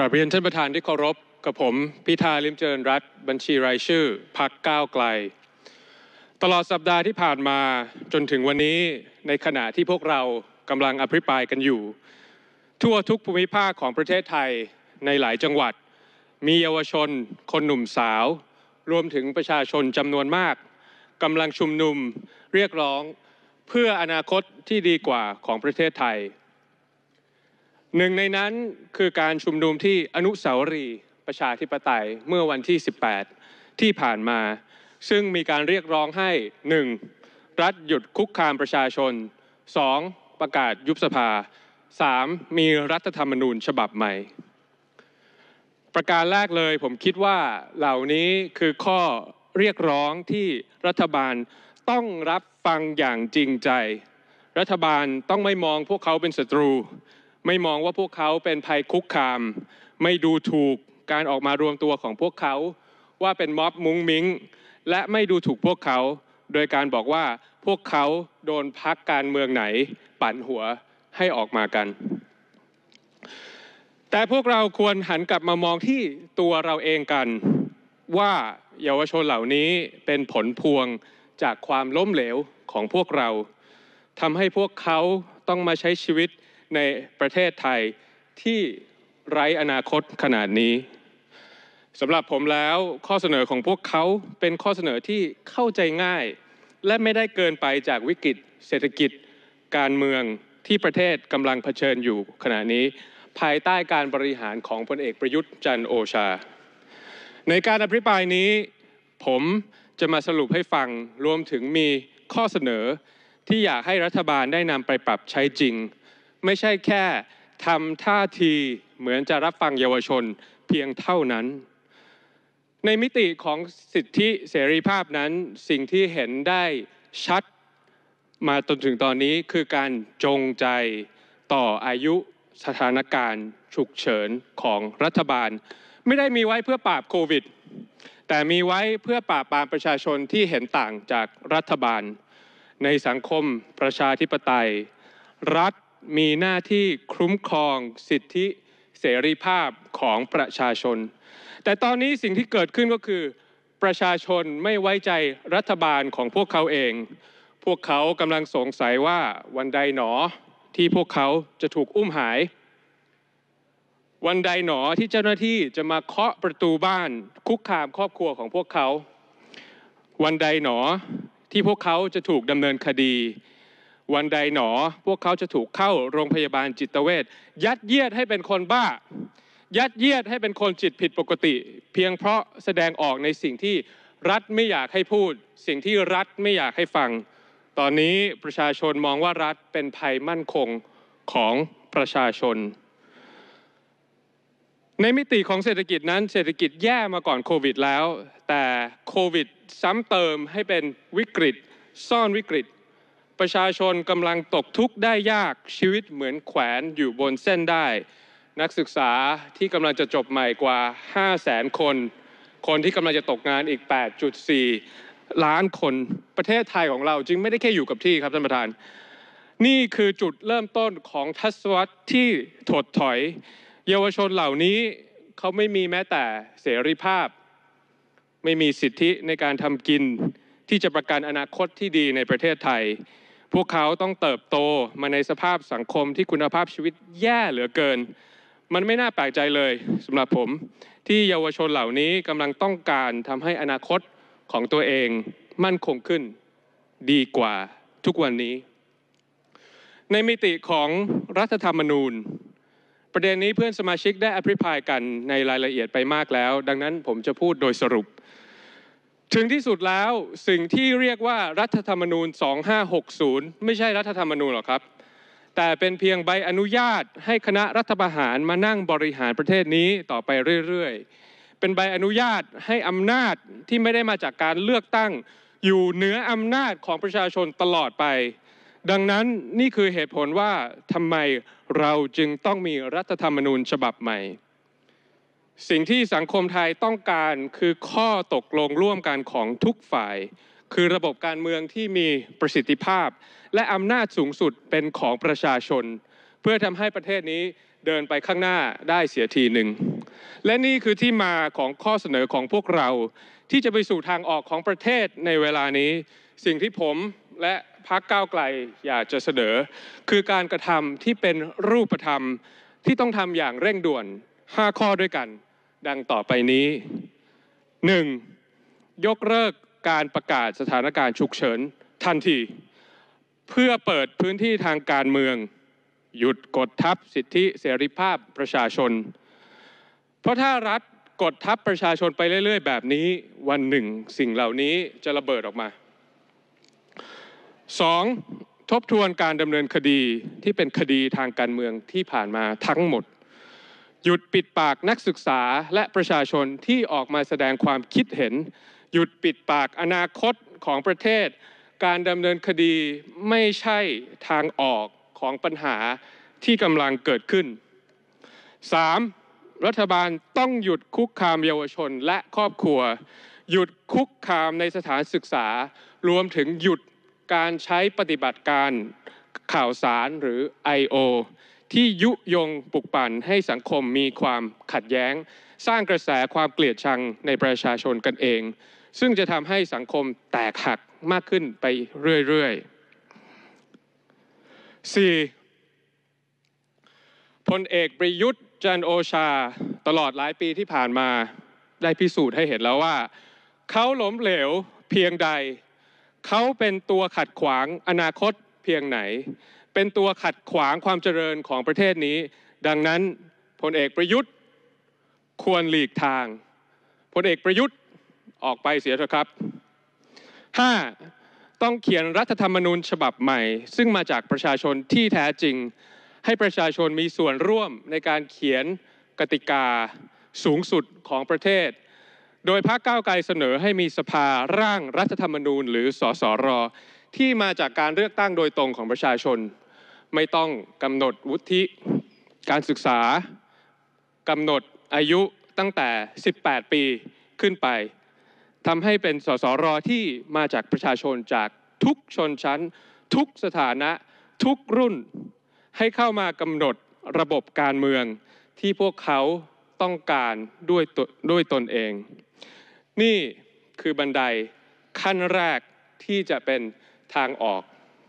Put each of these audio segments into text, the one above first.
กราบเรียนท่านประธานที่เคารพกับผมพิธาลิมเจริญรัตบัญชีรายชื่อพักก้าวไกล ตลอดสัปดาห์ที่ผ่านมาจนถึงวันนี้ในขณะที่พวกเรากำลังอภิปรายกันอยู่ ทั่วทุกภูมิภาคของประเทศไทยในหลายจังหวัด มีเยาวชนคนหนุ่มสาว รวมถึงประชาชนจำนวนมากกำลังชุมนุมเรียกร้องเพื่ออนาคตที่ดีกว่าของประเทศไทยหนึ่งในนั้นคือการชุมนุมที่อนุสาวรีย์ประชาธิปไตยเมื่อวันที่ 18 ที่ผ่านมา ซึ่งมีการเรียกร้องให้ 1. รัฐหยุดคุกคามประชาชน 2. ประกาศยุบสภา 3. มีรัฐธรรมนูญฉบับใหม่ ประการแรกเลยผมคิดว่าเหล่านี้คือข้อเรียกร้องที่รัฐบาลต้องรับฟังอย่างจริงใจ รัฐบาลต้องไม่มองพวกเขาเป็นศัตรูไม่มองว่าพวกเขาเป็นภัยคุกคาม ไม่ดูถูกการออกมารวมตัวของพวกเขา ว่าเป็นม็อบมุ้งมิ้ง และไม่ดูถูกพวกเขา โดยการบอกว่าพวกเขาโดนพักการเมืองไหนปั่นหัวให้ออกมากัน แต่พวกเราควรหันกลับมามองที่ตัวเราเองกันว่าเยาวชนเหล่านี้เป็นผลพวงจากความล้มเหลวของพวกเราทำให้พวกเขาต้องมาใช้ชีวิตในประเทศไทยที่ไร้อนาคตขนาดนี้สำหรับผมแล้วข้อเสนอของพวกเขาเป็นข้อเสนอที่เข้าใจง่าย และไม่ได้เกินไปจากวิกฤต เศรษฐกิจ การเมืองที่ประเทศกำลังเผชิญอยู่ขณะนี้ ภายใต้การบริหารของพลเอกประยุทธ์จันโอชา ในการอภิปรายนี้ ผมจะมาสรุปให้ฟังรวมถึงมีข้อเสนอที่อยากให้รัฐบาลได้นำไปปรับใช้จริงไม่ใช่แค่ทำท่าทีเหมือนจะรับฟังเยาวชนเพียงเท่านั้น ในมิติของสิทธิเสรีภาพนั้นสิ่งที่เห็นได้ชัดมาจนถึงตอนนี้คือการจงใจต่ออายุสถานการณ์ ฉุกเฉินของรัฐบาล ไม่ได้มีไว้เพื่อปราบโควิด แต่มีไว้เพื่อปราบปรามประชาชนที่เห็นต่างจากรัฐบาล ในสังคมประชาธิปไตยรัฐมีหน้าที่คุ้มครองสิทธิเสรีภาพของประชาชน แต่ตอนนี้สิ่งที่เกิดขึ้นก็คือ ประชาชนไม่ไว้ใจรัฐบาลของพวกเขาเอง พวกเขากำลังสงสัยว่าวันใดหนอที่พวกเขาจะถูกอุ้มหาย วันใดหนอที่เจ้าหน้าที่จะมาเคาะประตูบ้านคุกคามครอบครัวของพวกเขา วันใดหนอที่พวกเขาจะถูกดำเนินคดีวันใดหนอพวกเขาจะถูกเข้าโรงพยาบาลจิตเวชยัดเยียดให้เป็นคนบ้า ยัดเยียดให้เป็นคนจิตผิดปกติ เพียงเพราะแสดงออกในสิ่งที่รัฐไม่อยากให้พูด สิ่งที่รัฐไม่อยากให้ฟัง ตอนนี้ประชาชนมองว่ารัฐเป็นภัยมั่นคงของประชาชน ในมิติของเศรษฐกิจนั้น เศรษฐกิจแย่มาก่อนโควิดแล้ว แต่โควิดซ้ำเติมให้เป็นวิกฤตซ่อนวิกฤตประชาชนกำลังตกทุกข์ได้ยากชีวิตเหมือนแขวนอยู่บนเส้นได้ นักศึกษาที่กำลังจะจบใหม่กว่า5 0 0แสนคน คนที่กำลังจะตกงานอีก 8.4 ล้านคนประเทศไทยของเราจึงไม่ได้แค่อยู่กับที่ครับท่านประธาน นี่คือจุดเริ่มต้นของทศวรรษที่ถดถอย เยาวชนเหล่านี้เขาไม่มีแม้แต่เสรีภาพไม่มีสิทธิในการทำกิน ที่จะประกันอนาคตที่ดีในประเทศไทยพวกเขาต้องเติบโตมาในสภาพสังคมที่คุณภาพชีวิตแย่เหลือเกิน มันไม่น่าแปลกใจเลยสำหรับผมที่เยาวชนเหล่านี้กำลังต้องการทำให้อนาคตของตัวเองมั่นคงขึ้น ดีกว่าทุกวันนี้ ในมิติของรัฐธรรมนูญ ประเด็นนี้เพื่อนสมาชิกได้อภิปรายกันในรายละเอียดไปมากแล้ว ดังนั้นผมจะพูดโดยสรุปถึงที่สุดแล้วสิ่งที่เรียกว่ารัฐธรรมนูญ 2560 ไม่ใช่รัฐธรรมนูญหรอกครับ แต่เป็นเพียงใบอนุญาตให้คณะรัฐประหารมานั่งบริหารประเทศนี้ต่อไปเรื่อยๆ เป็นใบอนุญาตให้อำนาจที่ไม่ได้มาจากการเลือกตั้งอยู่เหนืออำนาจของประชาชนตลอดไป ดังนั้นนี่คือเหตุผลว่าทำไมเราจึงต้องมีรัฐธรรมนูญฉบับใหม่สิ่งที่สังคมไทยต้องการคือข้อตกลงร่วมกันของทุกฝ่าย คือระบบการเมืองที่มีประสิทธิภาพ และอำนาจสูงสุดเป็นของประชาชน เพื่อทำให้ประเทศนี้เดินไปข้างหน้าได้เสียทีหนึ่ง และนี่คือที่มาของข้อเสนอของพวกเราที่จะไปสู่ทางออกของประเทศในเวลานี้ สิ่งที่ผมและพรรคก้าวไกลอยากจะเสนอ คือการกระทำที่เป็นรูปธรรมที่ต้องทำอย่างเร่งด่วน5ข้อด้วยกันดังต่อไปนี้ 1. ยกเลิกการประกาศสถานการณ์ฉุกเฉินทันที เพื่อเปิดพื้นที่ทางการเมือง หยุดกดทับสิทธิเสรีภาพประชาชน เพราะถ้ารัฐกดทับประชาชนไปเรื่อยๆแบบนี้ วันหนึ่งสิ่งเหล่านี้จะระเบิดออกมา 2. ทบทวนการดำเนินคดีที่เป็นคดีทางการเมืองที่ผ่านมาทั้งหมดหยุดปิดปากนักศึกษาและประชาชนที่ออกมาแสดงความคิดเห็น หยุดปิดปากอนาคตของประเทศ การดำเนินคดีไม่ใช่ทางออกของปัญหาที่กำลังเกิดขึ้น 3. รัฐบาลต้องหยุดคุกคามเยาวชนและครอบครัว หยุดคุกคามในสถานศึกษา รวมถึงหยุดการใช้ปฏิบัติการข่าวสารหรือ I.O. ที่ยุยงปลุกปั่นให้สังคมมีความขัดแย้ง สร้างกระแสความเกลียดชังในประชาชนกันเอง ซึ่งจะทำให้สังคมแตกหักมากขึ้นไปเรื่อย ๆ 4. พลเอกประยุทธ์จันโอชาตลอดหลายปีที่ผ่านมาได้พิสูจน์ให้เห็นแล้วว่า เขาล้มเหลวเพียงใด เขาเป็นตัวขัดขวางอนาคตเพียงไหนเป็นตัวขัดขวางความเจริญของประเทศนี้ ดังนั้นพลเอกประยุทธ์ควรหลีกทาง พลเอกประยุทธ์ออกไปเสียเถอะครับ 5. ต้องเขียนรัฐธรรมนูญฉบับใหม่ ซึ่งมาจากประชาชนที่แท้จริง ให้ประชาชนมีส่วนร่วมในการเขียนกติกาสูงสุดของประเทศ โดยพรรคก้าวไกลเสนอให้มีสภาร่างรัฐธรรมนูญหรือสสร ที่มาจากการเลือกตั้งโดยตรงของประชาชนไม่ต้องกำหนดวุฒิการศึกษากำหนดอายุตั้งแต่ 18 ปีขึ้นไปทำให้เป็นสสรที่มาจากประชาชนจากทุกชนชั้น ทุกสถานะทุกรุ่น ให้เข้ามากำหนดระบบการเมืองที่พวกเขาต้องการด้วยด้วยตนเอง นี่คือบันไดขั้นแรกที่จะเป็นทางออก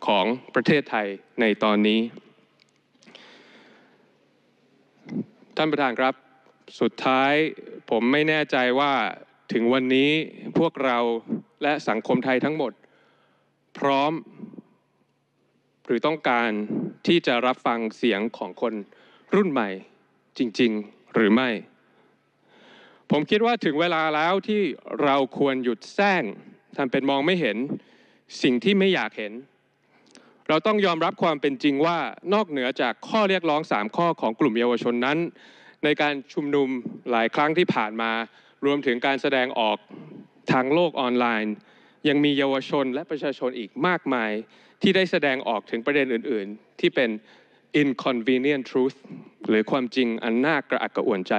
ของประเทศไทยในตอนนี้ ท่านประธานครับสุดท้ายผมไม่แน่ใจว่าถึงวันนี้พวกเราและสังคมไทยทั้งหมด พร้อมหรือต้องการที่จะรับฟังเสียงของคนรุ่นใหม่จริง ๆ หรือไม่ ผมคิดว่าถึงเวลาแล้วที่เราควรหยุดแซงทำเป็นมองไม่เห็นสิ่งที่ไม่อยากเห็นเราต้องยอมรับความเป็นจริงว่านอกเหนือจากข้อเรียกร้อง 3 ข้อของกลุ่มเยาวชนนั้น ในการชุมนุมหลายครั้งที่ผ่านมา รวมถึงการแสดงออกทางโลกออนไลน์ ยังมีเยาวชนและประชาชนอีกมากมาย ที่ได้แสดงออกถึงประเด็นอื่น ๆ ที่เป็น inconvenient truth หรือความจริงอันน่ากระอักกระอ่วนใจ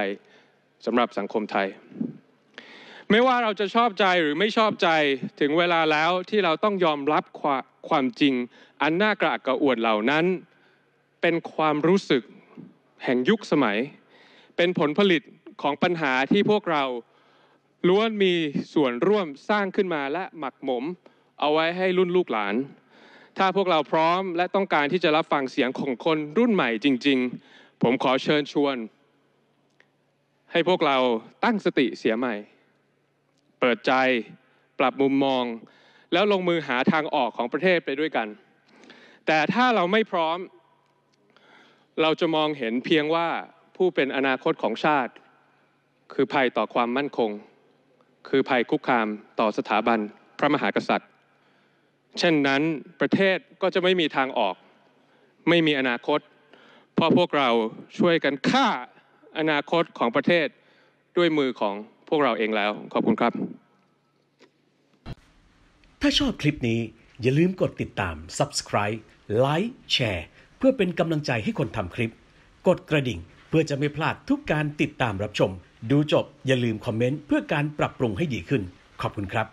สำหรับสังคมไทยไม่ว่าเราจะชอบใจหรือไม่ชอบใจถึงเวลาแล้วที่เราต้องยอมรับความจริง อันน่ากระอักกระอ่วนเหล่านั้น เป็นความรู้สึกแห่งยุคสมัย เป็นผลผลิตของปัญหาที่พวกเราล้วนมีส่วนร่วมสร้างขึ้นมาและหมักหมม เอาไว้ให้รุ่นลูกหลาน ถ้าพวกเราพร้อมและต้องการที่จะรับฟังเสียงของคนรุ่นใหม่จริง ๆ ผมขอเชิญชวน ให้พวกเราตั้งสติเสียใหม่เปิดใจปรับมุมมอง แล้วลงมือหาทางออกของประเทศไปด้วยกัน แต่ถ้าเราไม่พร้อม เราจะมองเห็นเพียงว่าผู้เป็นอนาคตของชาติ คือภัยต่อความมั่นคง คือภัยคุกคามต่อสถาบันพระมหากษัตริย์เช่นนั้นประเทศก็จะไม่มีทางออก ไม่มีอนาคต เพราะพวกเราช่วยกันฆ่าอนาคตของประเทศด้วยมือของพวกเราเองแล้ว ขอบคุณครับ ถ้าชอบคลิปนี้อย่าลืมกดติดตาม subscribe ไลค์แชร์เพื่อเป็นกำลังใจให้คนทำคลิป กดกระดิ่งเพื่อจะไม่พลาดทุกการติดตามรับชม ดูจบอย่าลืมคอมเมนต์เพื่อการปรับปรุงให้ดีขึ้น ขอบคุณครับ